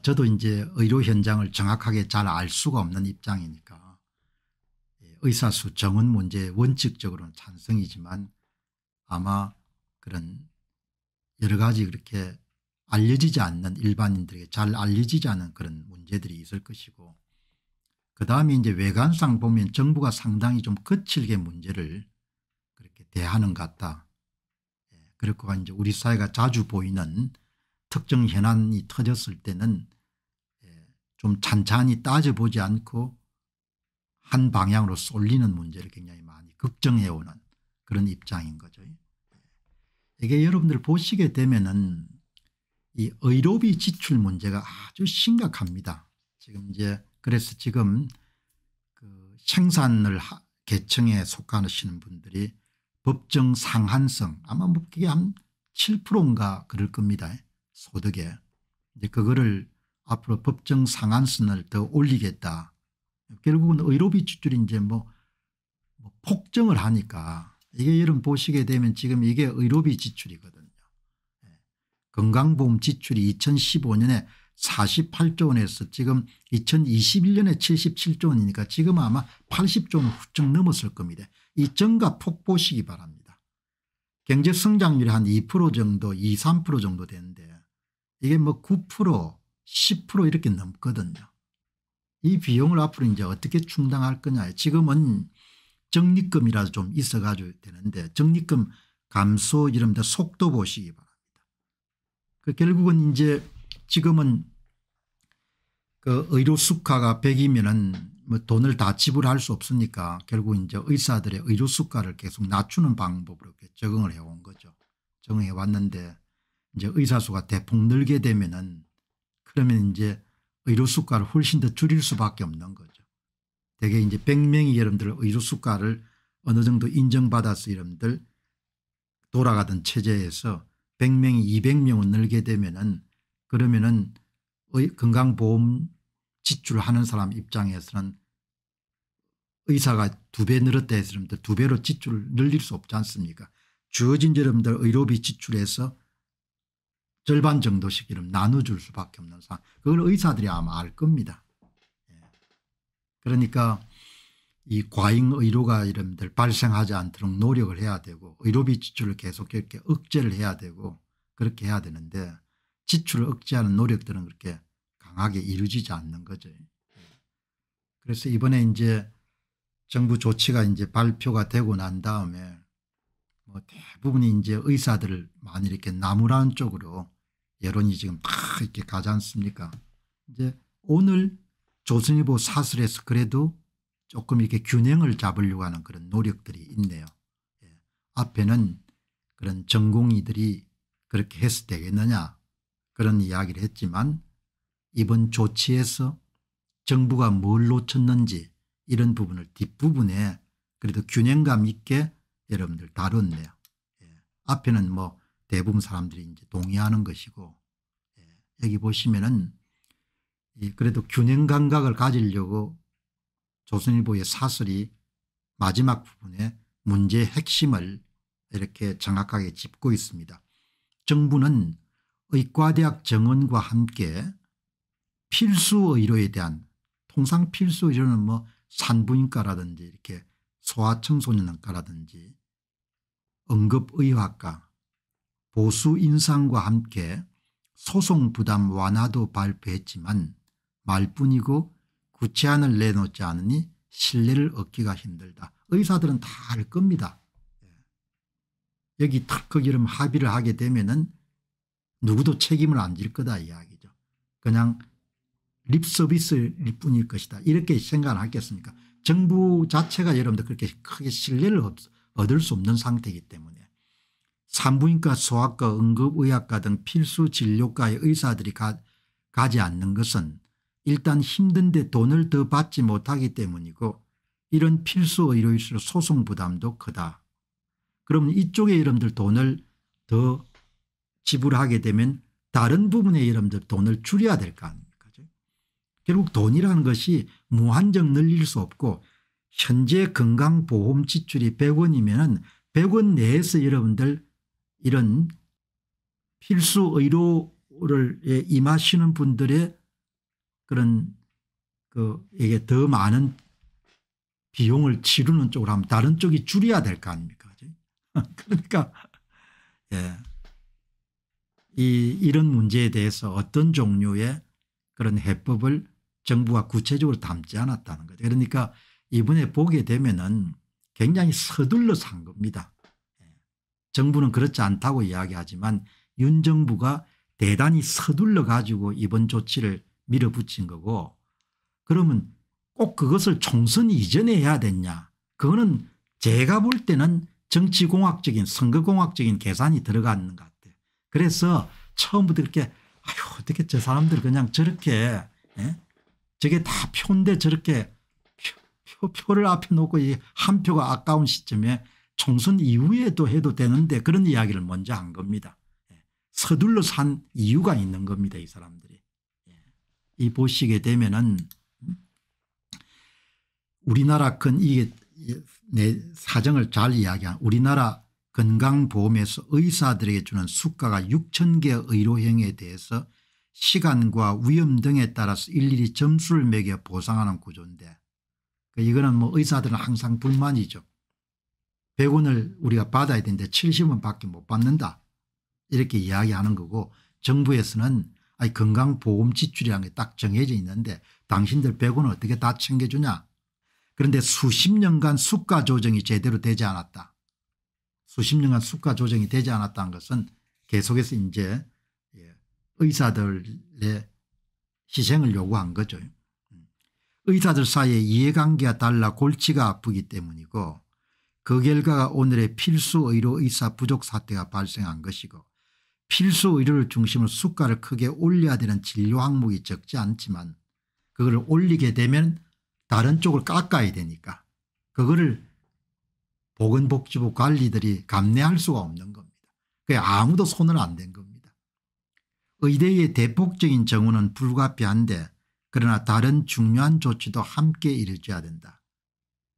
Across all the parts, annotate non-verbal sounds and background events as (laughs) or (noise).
저도 이제 의료 현장을 정확하게 잘 알 수가 없는 입장이니까 예, 의사수 정은 문제 원칙적으로는 찬성이지만 아마 그런 여러 가지 그렇게 알려지지 않는 일반인들에게 잘 알려지지 않은 그런 문제들이 있을 것이고 그 다음에 이제 외관상 보면 정부가 상당히 좀 거칠게 문제를 그렇게 대하는 것 같다. 예, 그렇고 이제 우리 사회가 자주 보이는 특정 현안이 터졌을 때는 예, 좀 찬찬히 따져보지 않고 한 방향으로 쏠리는 문제를 굉장히 많이 걱정해오는 그런 입장인 거죠. 예. 이게 여러분들 보시게 되면은 이 의료비 지출 문제가 아주 심각합니다. 지금 이제 그래서 지금 그 생산을 하, 계층에 속하시는 분들이 법정 상한성 아마 뭐 그게 한 7%인가 그럴 겁니다. 소득에 이제 그거를 앞으로 법정 상한선을 더 올리겠다. 결국은 의료비 지출이 이제 뭐, 뭐 폭증을 하니까 이게 여러분 보시게 되면 지금 이게 의료비 지출이거든요. 예. 건강보험 지출이 2015년에 48조 원에서 지금 2021년에 77조 원이니까 지금 아마 80조 원 후쩍 넘었을 겁니다. 이 증가 폭 보시기 바랍니다. 경제성장률이 한 2% 정도 2 3% 정도 되는데 이게 뭐 9% 10% 이렇게 넘거든요. 이 비용을 앞으로 이제 어떻게 충당할 거냐. 지금은 적립금이라도 좀 있어가지고 되는데 적립금 감소 이런데 속도 보시기 바랍니다. 그 결국은 이제 지금은 그 의료 수가가 100이면은 뭐 돈을 다 지불할 수 없으니까 결국 이제 의사들의 의료 수가를 계속 낮추는 방법으로 적응을 해온 거죠. 적응해 왔는데 이제 의사수가 대폭 늘게 되면은 그러면 이제 의료수가를 훨씬 더 줄일 수밖에 없는 거죠. 대개 이제 100명이 여러분들 의료수가를 어느 정도 인정받아서 여러분들 돌아가던 체제에서 100명이 200명은 늘게 되면은 그러면은 건강보험 지출하는 사람 입장에서는 의사가 두 배 늘었다 해서 여러분들 두 배로 지출을 늘릴 수 없지 않습니까? 주어진 여러분들 의료비 지출에서 절반 정도씩 이름 나눠줄 수밖에 없는 상황. 그걸 의사들이 아마 알 겁니다. 예. 그러니까 이 과잉 의료가 이름들 발생하지 않도록 노력을 해야 되고 의료비 지출을 계속 이렇게 억제를 해야 되고 그렇게 해야 되는데 지출을 억제하는 노력들은 그렇게 강하게 이루어지지 않는 거죠. 예. 그래서 이번에 이제 정부 조치가 이제 발표가 되고 난 다음에 뭐 대부분이 이제 의사들을 많이 이렇게 나무라는 쪽으로 여론이 지금 막 이렇게 가지 않습니까 이제 오늘 조선일보 사설에서 그래도 조금 이렇게 균형을 잡으려고 하는 그런 노력들이 있네요. 예. 앞에는 그런 전공의들이 그렇게 해서 되겠느냐 그런 이야기를 했지만 이번 조치에서 정부가 뭘 놓쳤는지 이런 부분을 뒷부분에 그래도 균형감 있게 여러분들 다뤘네요. 예. 앞에는 뭐 대부분 사람들이 이제 동의하는 것이고 예. 여기 보시면은 그래도 균형 감각을 가지려고 조선일보의 사설이 마지막 부분에 문제의 핵심을 이렇게 정확하게 짚고 있습니다. 정부는 의과대학 정원과 함께 필수의료에 대한 통상 필수의료는 뭐 산부인과라든지 이렇게 소아청소년과라든지 응급의학과 보수 인상과 함께 소송 부담 완화도 발표했지만 말뿐이고 구체안을 내놓지 않으니 신뢰를 얻기가 힘들다. 의사들은 다 알 겁니다. 예. 여기 털컥기름 그 합의를 하게 되면 은 누구도 책임을 안 질 거다 이야기죠. 그냥 립서비스일 뿐일 것이다. 이렇게 생각을 하겠습니까? 정부 자체가 여러분들 그렇게 크게 신뢰를 얻을 수 없는 상태이기 때문에 산부인과 소아과 응급의학과 등 필수 진료과의 의사들이 가, 가지 않는 것은 일단 힘든데 돈을 더 받지 못하기 때문이고 이런 필수 의료일수 소송 부담도 크다. 그러면 이쪽의 이름들 돈을 더 지불하게 되면 다른 부분의 이름들 돈을 줄여야 될거 아닙니까? 결국 돈이라는 것이 무한정 늘릴 수 없고 현재 건강보험 지출이 100원이면 100원 내에서 여러분들 이런 필수 의료를 예, 임하시는 분들의 그런 그에게 더 많은 비용을 치르는 쪽으로 하면 다른 쪽이 줄여야 될 거 아닙니까? (laughs) 그러니까 예. 이 이런 문제에 대해서 어떤 종류의 그런 해법을 정부가 구체적으로 담지 않았다는 거죠. 그러니까 이번에 보게 되면은 굉장히 서둘러 산 겁니다. 정부는 그렇지 않다고 이야기하지만 윤 정부가 대단히 서둘러 가지고 이번 조치를 밀어붙인 거고 그러면 꼭 그것을 총선 이전에 해야 됐냐 그거는 제가 볼 때는 정치공학적인 선거공학적인 계산이 들어가는 것 같아요. 그래서 처음부터 이렇게 아유 어떻게 저 사람들 그냥 저렇게 예? 저게 다 표인데 저렇게 표, 표, 를 앞에 놓고 이 한 표가 아까운 시점에 총선 이후에도 해도 되는데 그런 이야기를 먼저 한 겁니다. 예. 서둘러 산 이유가 있는 겁니다. 이 사람들이. 예. 이 보시게 되면은 음? 우리나라 큰 이게 내 사정을 잘 이야기한 우리나라 건강보험에서 의사들에게 주는 수가가 6천 개 의료행위에 대해서 시간과 위험 등에 따라서 일일이 점수를 매겨 보상하는 구조인데 그 이거는 뭐 의사들은 항상 불만이죠. 100원을 우리가 받아야 되는데 70원밖에 못 받는다 이렇게 이야기하는 거고 정부에서는 아니 건강보험 지출이라는 게 딱 정해져 있는데 당신들 1 0 0원 어떻게 다 챙겨주냐 그런데 수십 년간 수가 조정이 제대로 되지 않았다. 수십 년간 수가 조정이 되지 않았다는 것은 계속해서 이제 예, 의사들의 희생을 요구한 거죠. 음. 의사들 사이의 이해관계가 달라 골치가 아프기 때문이고 그 결과가 오늘의 필수의료 의사 부족 사태가 발생한 것이고 필수의료를 중심으로 수가를 크게 올려야 되는 진료 항목이 적지 않지만 그걸 올리게 되면 다른 쪽을 깎아야 되니까 그거를 보건복지부 관리들이 감내할 수가 없는 겁니다. 그게 아무도 손을 안 댄 겁니다. 의대의 대폭적인 정원은 불가피한데 그러나 다른 중요한 조치도 함께 이루어져야 된다.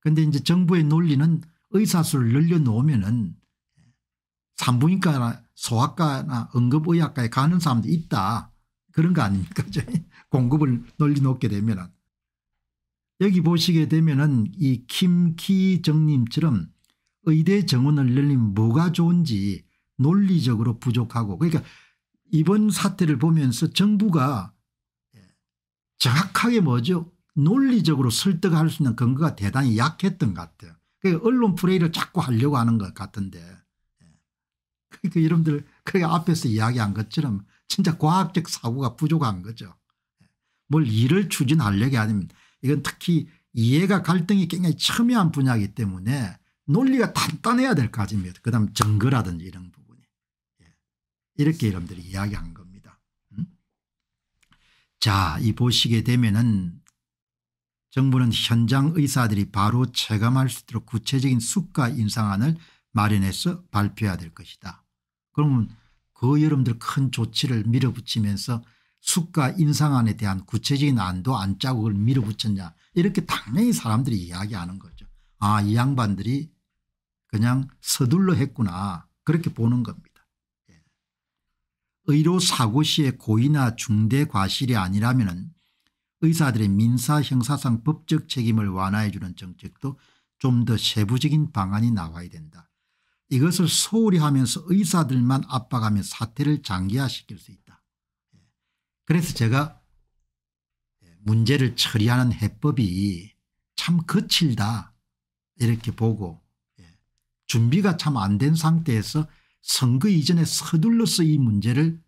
그런데 이제 정부의 논리는 의사수를 늘려놓으면은 산부인과나 소아과나 응급의학과에 가는 사람도 있다. 그런 거 아닙니까? (laughs) 공급을 널리 놓게 되면은. 여기 보시게 되면은 이 김키정님처럼 의대 정원을 늘리면 뭐가 좋은지 논리적으로 부족하고 그러니까 이번 사태를 보면서 정부가 정확하게 뭐죠? 논리적으로 설득할 수 있는 근거가 대단히 약했던 것 같아요. 그 언론 프레이를 자꾸 하려고 하는 것 같은데 예. 그러니까 여러분들 그게 앞에서 이야기한 것처럼 진짜 과학적 사고가 부족한 거죠. 예. 뭘 일을 추진하려게 아닙니다. 이건 특히 이해가 갈등이 굉장히 첨예한 분야이기 때문에 논리가 단단해야 될 까지입니다. 그 다음 정거라든지 이런 부분이. 예. 이렇게 여러분들이 이야기한 겁니다. 음? 자, 이 보시게 되면은 정부는 현장 의사들이 바로 체감할 수 있도록 구체적인 수가 인상안을 마련해서 발표해야 될 것이다. 그러면 그 여러분들 큰 조치를 밀어붙이면서 수가 인상안에 대한 구체적인 안도 안 짜고 그걸 밀어붙였냐 이렇게 당연히 사람들이 이야기하는 거죠. 아이 양반들이 그냥 서둘러 했구나 그렇게 보는 겁니다. 예. 의료 사고 시에 고의나 중대 과실이 아니라면 의사들의 민사 형사상 법적 책임을 완화해 주는 정책도 좀 더 세부적인 방안이 나와야 된다. 이것을 소홀히 하면서 의사들만 압박하며 사태를 장기화시킬 수 있다. 예. 그래서 제가 예, 문제를 처리하는 해법이 참 거칠다 이렇게 보고 예, 준비가 참 안 된 상태에서 선거 이전에 서둘러서 이 문제를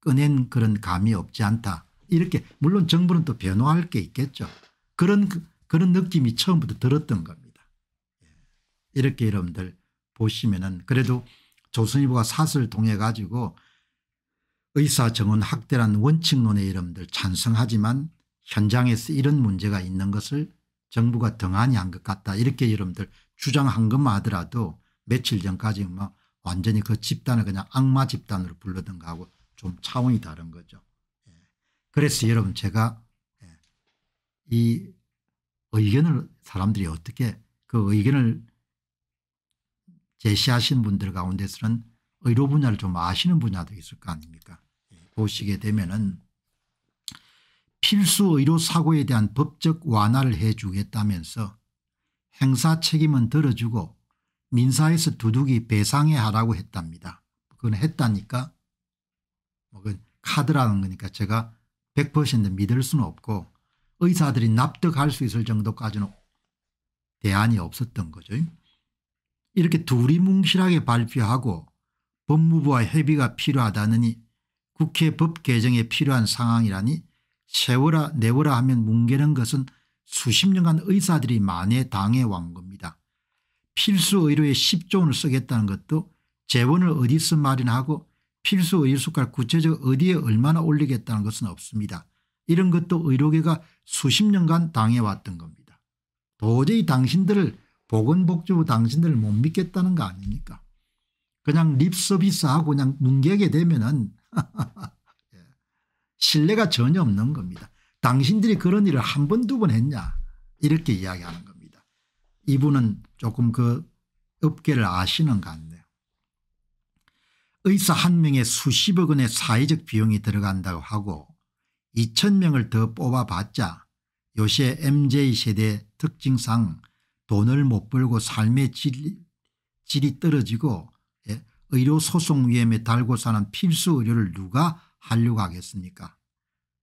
꺼낸 그런 감이 없지 않다. 이렇게 물론 정부는 또 변호할 게 있겠죠. 그런 그런 느낌이 처음부터 들었던 겁니다. 예. 이렇게 여러분들 보시면은 그래도 조선일보가 사설 통해 가지고 의사 정원 학대란 원칙론에 이름들 찬성하지만 현장에서 이런 문제가 있는 것을 정부가 등한히 한것 같다 이렇게 여러분들 주장한 것만 하더라도 며칠 전까지 뭐 완전히 그 집단을 그냥 악마 집단으로 불러든가 하고 좀 차원이 다른 거죠. 그래서 여러분 제가 예, 이 의견을 사람들이 어떻게 그 의견을 제시하신 분들 가운데서는 의료 분야를 좀 아시는 분야도 있을 거 아닙니까 예, 보시게 되면은 필수 의료 사고에 대한 법적 완화를 해 주겠다면서 행사 책임은 들어주고 민사에서 두둑이 배상해 하라고 했답니다. 그건 했다니까 뭐 카드라는 거니까 제가 100% 믿을 수는 없고 의사들이 납득할 수 있을 정도까지는 대안이 없었던 거죠. 이렇게 둘이 뭉실하게 발표하고 법무부와 협의가 필요하다느니 국회 법 개정에 필요한 상황이라니 세워라 내워라 하면 뭉개는 것은 수십 년간 의사들이 만에 당해온 겁니다. 필수 의료에 10조 원을 쓰겠다는 것도 재원을 어디서 마련하고 필수 의료수가를 구체적 어디에 얼마나 올리겠다는 것은 없습니다. 이런 것도 의료계가 수십 년간 당해왔던 겁니다. 도저히 당신들을 보건복지부 당신들을 못 믿겠다는 거 아닙니까 그냥 립서비스하고 그냥 뭉개게 되면은 (laughs) 예, 신뢰가 전혀 없는 겁니다. 당신들이 그런 일을 한 번 두 번 했냐 이렇게 이야기하는 겁니다. 이분은 조금 그 업계를 아시는 것 같네요. 의사 한 명에 수십억 원의 사회적 비용이 들어간다고 하고 2천명을 더 뽑아봤자 요새 m j 세대 특징상 돈을 못 벌고 삶의 질, 질이 떨어지고 예? 의료 소송 위험에 달고 사는 필수 의료를 누가 하려고 하겠습니까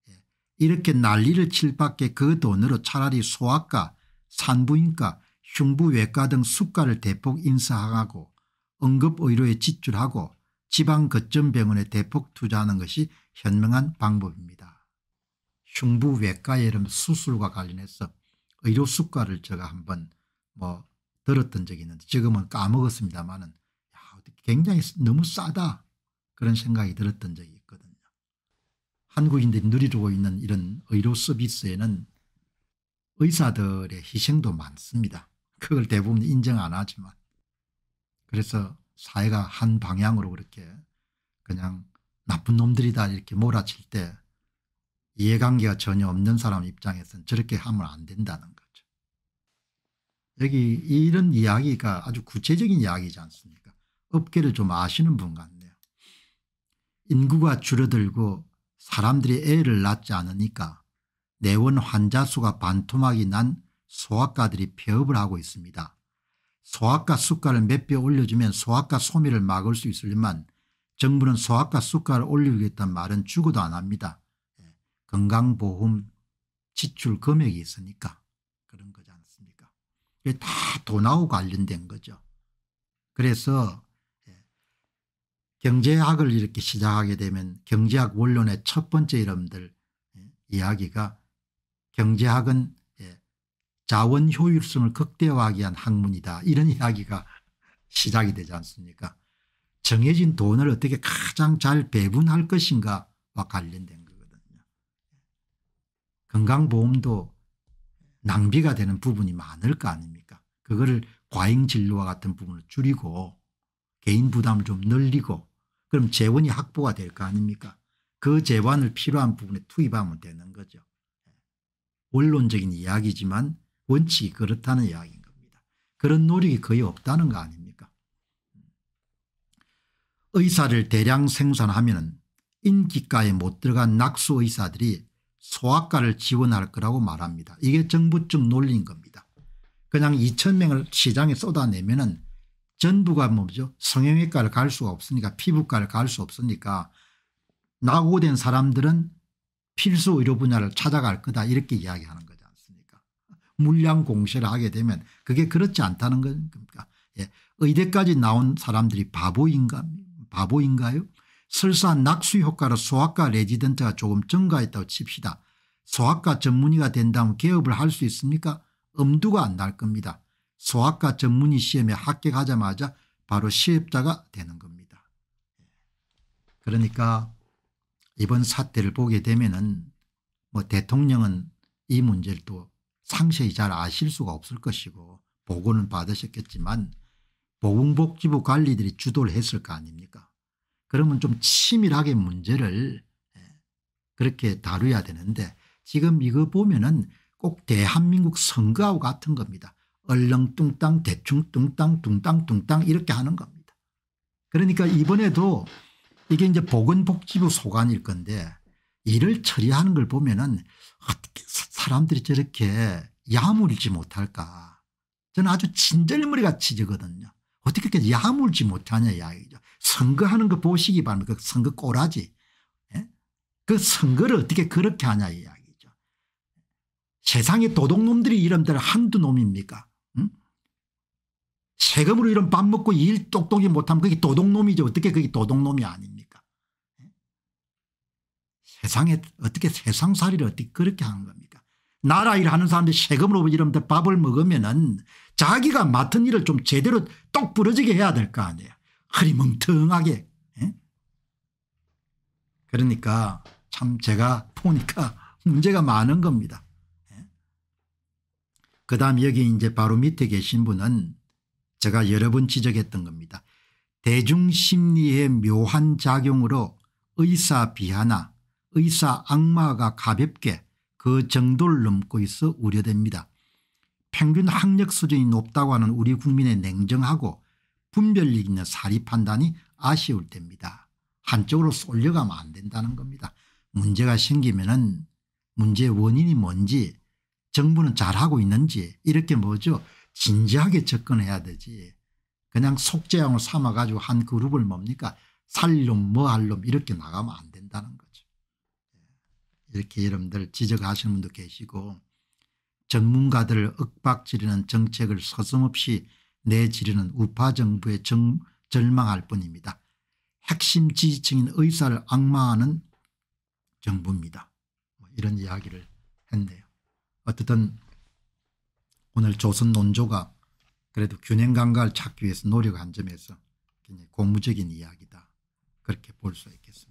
예? 이렇게 난리를 칠 밖에 그 돈으로 차라리 소아과 산부인과 흉부외과 등수가를 대폭 인사하고 응급의료에 지출하고 지방 거점 병원에 대폭 투자하는 것이 현명한 방법입니다. 흉부외과의 이 수술과 관련해서 의료 수과를 제가 한번 뭐 들었던 적이 있는데 지금은 까먹었습니다만은 굉장히 너무 싸다 그런 생각이 들었던 적이 있거든요. 한국인들이 누리고 있는 이런 의료 서비스에는 의사들의 희생도 많습니다. 그걸 대부분 인정 안 하지만 그래서 사회가 한 방향으로 그렇게 그냥 나쁜 놈들이다 이렇게 몰아칠 때 이해관계가 전혀 없는 사람 입장에서는 저렇게 하면 안 된다는 거죠. 여기 이런 이야기가 아주 구체적인 이야기지 않습니까 업계를 좀 아시는 분 같네요. 인구가 줄어들고 사람들이 애를 낳지 않으니까 내원 환자 수가 반토막이 난 소아과들이 폐업을 하고 있습니다. 소아과 숟가락을 몇배 올려주면 소아과 소미를 막을 수있을리만 정부는 소아과 숟가락을 올리겠다는 말은 죽어도 안 합니다. 예, 건강보험 지출 금액이 있으니까 그런 거지 않습니까 이게 다 돈하고 관련된 거죠. 그래서 예, 경제학을 이렇게 시작하게 되면 경제학 원론의 첫 번째 이름들 예, 이야기가 경제학은 자원 효율성을 극대화하기 위한 학문이다. 이런 이야기가 시작이 되지 않습니까 정해진 돈을 어떻게 가장 잘 배분할 것인가와 관련된 거거든요. 건강보험도 낭비가 되는 부분이 많을 거 아닙니까 그거를 과잉진료와 같은 부분을 줄이고 개인 부담을 좀 늘리고 그럼 재원이 확보가 될 거 아닙니까 그 재원을 필요한 부분에 투입하면 되는 거죠. 원론적인 이야기지만 원칙이 그렇다는 이야기인 겁니다. 그런 노력이 거의 없다는 거 아닙니까? 의사를 대량 생산하면 인기가에 못 들어간 낙수 의사들이 소아과를 지원할 거라고 말합니다. 이게 정부쯤 논리인 겁니다. 그냥 2 0 0 0 명을 시장에 쏟아내면 전부가 뭐죠 성형외과를 갈 수가 없으니까 피부과를 갈 수 없으니까 낙오된 사람들은 필수 의료 분야를 찾아갈 거다 이렇게 이야기하는 거예요. 물량 공세를 하게 되면 그게 그렇지 않다는 겁니까 예. 의대까지 나온 사람들이 바보인가 바보인가요 설사 낙수 효과로 소아과 레지던트가 조금 증가했다고 칩시다. 소아과 전문의가 된다면 개업을 할 수 있습니까 엄두가 안 날 겁니다. 소아과 전문의 시험에 합격하자마자 바로 시험자가 되는 겁니다. 그러니까 이번 사태를 보게 되면 은뭐 대통령은 이 문제를 또 상세히 잘 아실 수가 없을 것이고 보고는 받으셨겠지만 보건복지부 관리들이 주도를 했을 거 아닙니까 그러면 좀 치밀하게 문제를 예, 그렇게 다루어야 되는데 지금 이거 보면 은꼭 대한민국 선거하고 같은 겁니다. 얼렁뚱땅 대충뚱땅 뚱땅뚱땅 이렇게 하는 겁니다. 그러니까 이번에도 이게 이제 보건복지부 소관일 건데 이를 처리하는 걸 보면 은 어떻게 사람들이 저렇게 야물지 못할까 저는 아주 진절머리가 치지거든요. 어떻게 그렇게 야물지 못하냐 이야기죠. 선거하는 거 보시기 바랍니다. 그 선거 꼬라지. 예? 그 선거를 어떻게 그렇게 하냐 이야기죠. 세상에 도둑놈들이 이름들 한두 놈입니까? 세금으로 이런 밥 먹고 일 똑똑히 못하면 그게 도둑놈이죠. 어떻게 그게 도둑놈이 아닙니까? 예? 세상에 어떻게 세상살이를 어떻게 그렇게 하는 겁니까? 나라 일 하는 사람들이 세금으로 이런 면 밥을 먹으면 은 자기가 맡은 일을 좀 제대로 똑 부러지게 해야 될 거 아니에요. 흐리멍텅하게. 예? 그러니까 참 제가 보니까 (laughs) 문제가 많은 겁니다. 예? 그 다음 여기 이제 바로 밑에 계신 분은 제가 여러 번 지적했던 겁니다. 대중심리의 묘한 작용으로 의사 비하나 의사 악마가 가볍게 그 정도를 넘고 있어 우려됩니다. 평균 학력 수준이 높다고 하는 우리 국민의 냉정하고 분별력 있는 사리 판단이 아쉬울 때입니다. 한쪽으로 쏠려가면 안 된다는 겁니다. 문제가 생기면 은 문제의 원인이 뭔지 정부는 잘하고 있는지 이렇게 뭐죠 진지하게 접근해야 되지 그냥 속죄양을 삼아가지고 한 그룹을 뭡니까 살롬 뭐할롬 이렇게 나가면 안 된다는 거죠. 이렇게 여러분들 지적하시는 분도 계시고 전문가들을 억박지르는 정책을 서슴없이 내지르는 우파 정부에 정, 절망할 뿐입니다. 핵심 지지층인 의사를 악마하는 정부입니다. 뭐 이런 이야기를 했네요. 어쨌든 오늘 조선 논조가 그래도 균형 강가를 찾기 위해서 노력한 점에서 굉장히 고무적인 이야기다. 그렇게 볼 수 있겠습니다.